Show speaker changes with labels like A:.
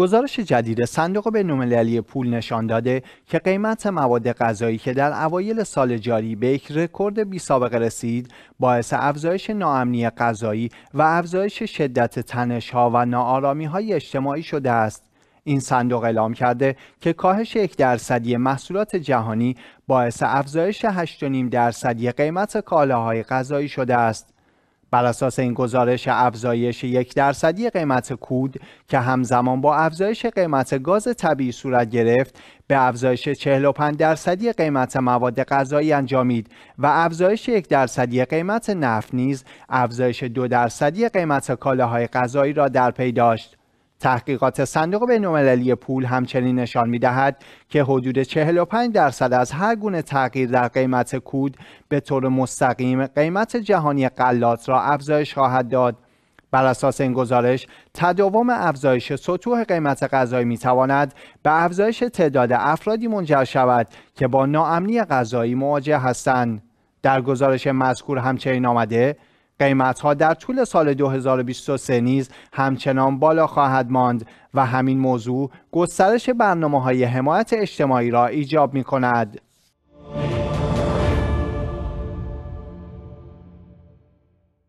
A: گزارش جدید صندوق بین‌المللی پول نشان داده که قیمت مواد غذایی که در اوایل سال جاری به یک رکورد بیسابقه رسید باعث افزایش ناامنی غذایی و افزایش شدت تنش‌ها و های اجتماعی شده است. این صندوق اعلام کرده که کاهش یک درصدی محصولات جهانی باعث افزایش 8.5 درصدی قیمت کالاهای غذایی شده است. بر اساس این گزارش افزایش یک درصدی قیمت کود که همزمان با افزایش قیمت گاز طبیعی صورت گرفت به افزایش 45 درصدی قیمت مواد غذایی انجامید و افزایش یک درصدی قیمت نفت نیز افزایش دو درصدی قیمت کالاهای غذایی را در پی داشت تحقیقات صندوق بین‌المللی پول همچنین نشان دهد که حدود 45 درصد از هر گونه تغییر در قیمت کود به طور مستقیم قیمت جهانی غلات را افزایش خواهد داد. بر اساس این گزارش تداوم افزایش سطوح قیمت غذایی می تواند به افزایش تعداد افرادی منجر شود که با ناامنی غذایی مواجه هستند در گزارش مذکور همچنین آمده قیمت ها در طول سال 2023 نیز همچنان بالا خواهد ماند و همین موضوع گسترش برنامه های حمایت اجتماعی را ایجاب می کند.